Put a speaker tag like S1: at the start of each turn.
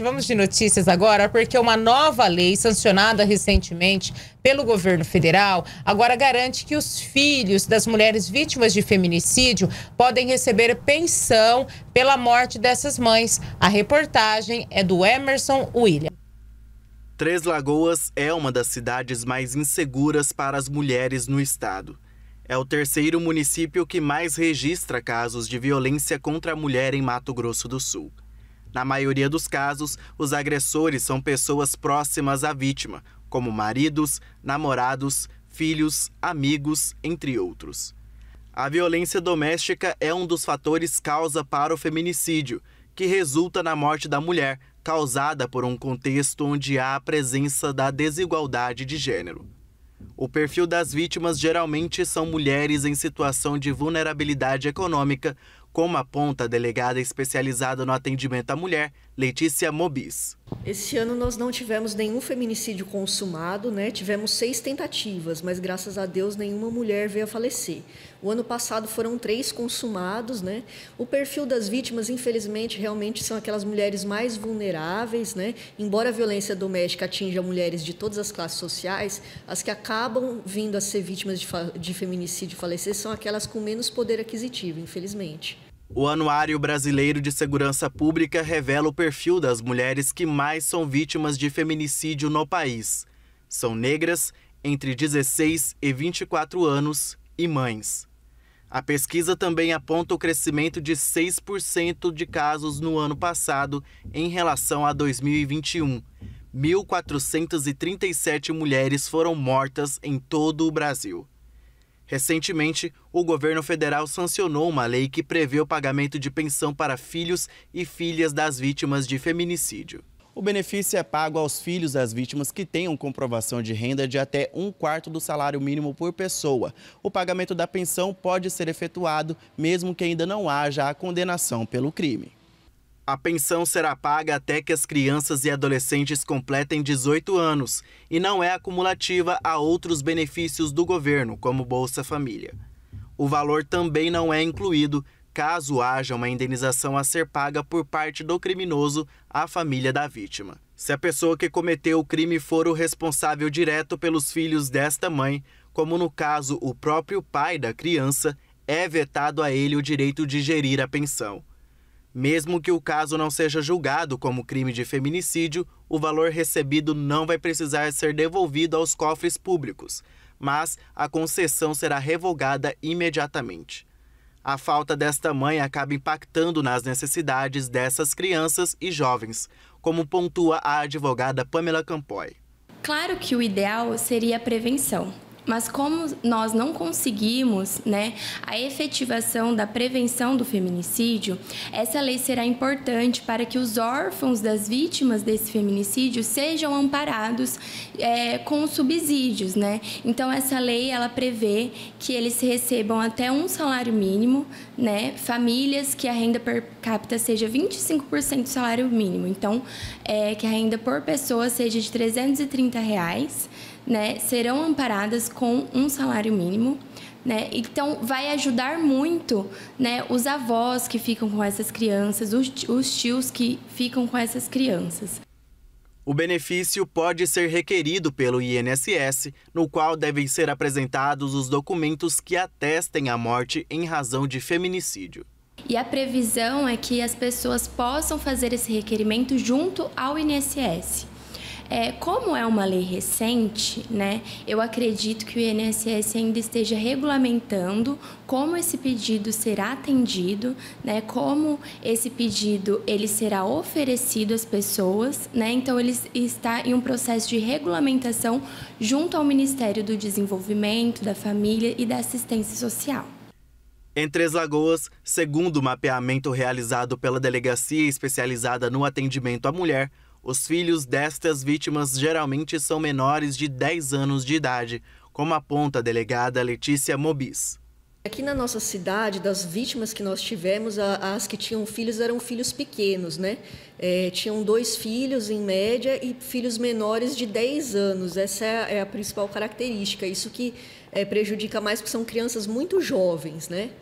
S1: Vamos de notícias agora, porque uma nova lei sancionada recentemente pelo governo federal agora garante que os filhos das mulheres vítimas de feminicídio podem receber pensão pela morte dessas mães. A reportagem é do Emerson William.
S2: Três Lagoas é uma das cidades mais inseguras para as mulheres no estado. É o terceiro município que mais registra casos de violência contra a mulher em Mato Grosso do Sul. Na maioria dos casos, os agressores são pessoas próximas à vítima, como maridos, namorados, filhos, amigos, entre outros. A violência doméstica é um dos fatores causa para o feminicídio, que resulta na morte da mulher, causada por um contexto onde há a presença da desigualdade de gênero. O perfil das vítimas geralmente são mulheres em situação de vulnerabilidade econômica como aponta a delegada especializada no atendimento à mulher, Letícia Mobis.
S1: Esse ano nós não tivemos nenhum feminicídio consumado, né? Tivemos seis tentativas, mas graças a Deus nenhuma mulher veio a falecer. O ano passado foram três consumados, né? O perfil das vítimas, infelizmente, realmente são aquelas mulheres mais vulneráveis, né? Embora a violência doméstica atinja mulheres de todas as classes sociais, as que acabam vindo a ser vítimas de, de feminicídio e falecer são aquelas com menos poder aquisitivo, infelizmente.
S2: O Anuário Brasileiro de Segurança Pública revela o perfil das mulheres que mais são vítimas de feminicídio no país. São negras, entre 16 e 24 anos e mães. A pesquisa também aponta o crescimento de 6% de casos no ano passado em relação a 2021. 1.437 mulheres foram mortas em todo o Brasil. Recentemente, o governo federal sancionou uma lei que prevê o pagamento de pensão para filhos e filhas das vítimas de feminicídio. O benefício é pago aos filhos das vítimas que tenham comprovação de renda de até um quarto do salário mínimo por pessoa. O pagamento da pensão pode ser efetuado mesmo que ainda não haja a condenação pelo crime. A pensão será paga até que as crianças e adolescentes completem 18 anos e não é acumulativa a outros benefícios do governo, como Bolsa Família. O valor também não é incluído caso haja uma indenização a ser paga por parte do criminoso à família da vítima. Se a pessoa que cometeu o crime for o responsável direto pelos filhos desta mãe, como no caso o próprio pai da criança, é vetado a ele o direito de gerir a pensão. Mesmo que o caso não seja julgado como crime de feminicídio, o valor recebido não vai precisar ser devolvido aos cofres públicos, mas a concessão será revogada imediatamente. A falta desta mãe acaba impactando nas necessidades dessas crianças e jovens, como pontua a advogada Pamela Campoy.
S3: Claro que o ideal seria a prevenção, mas como nós não conseguimos né, a efetivação da prevenção do feminicídio, essa lei será importante para que os órfãos das vítimas desse feminicídio sejam amparados é, com subsídios. Né? Então, essa lei ela prevê que eles recebam até um salário mínimo, né? famílias que a renda per capita seja 25% do salário mínimo. Então, é, que a renda por pessoa seja de R$ 330, reais, né? serão amparadas com um salário mínimo. Né? Então, vai ajudar muito né, os avós que ficam com essas crianças, os, os tios que ficam com essas crianças.
S2: O benefício pode ser requerido pelo INSS, no qual devem ser apresentados os documentos que atestem a morte em razão de feminicídio.
S3: E a previsão é que as pessoas possam fazer esse requerimento junto ao INSS. É, como é uma lei recente, né, eu acredito que o INSS ainda esteja regulamentando como esse pedido será atendido, né, como esse pedido ele será oferecido às pessoas, né, então ele está em um processo de regulamentação junto ao Ministério do Desenvolvimento, da Família e da Assistência Social.
S2: Em Três Lagoas, segundo o mapeamento realizado pela Delegacia Especializada no Atendimento à Mulher, os filhos destas vítimas geralmente são menores de 10 anos de idade, como aponta a delegada Letícia Mobis.
S1: Aqui na nossa cidade, das vítimas que nós tivemos, as que tinham filhos eram filhos pequenos, né? É, tinham dois filhos, em média, e filhos menores de 10 anos. Essa é, é a principal característica. Isso que é, prejudica mais, porque são crianças muito jovens, né?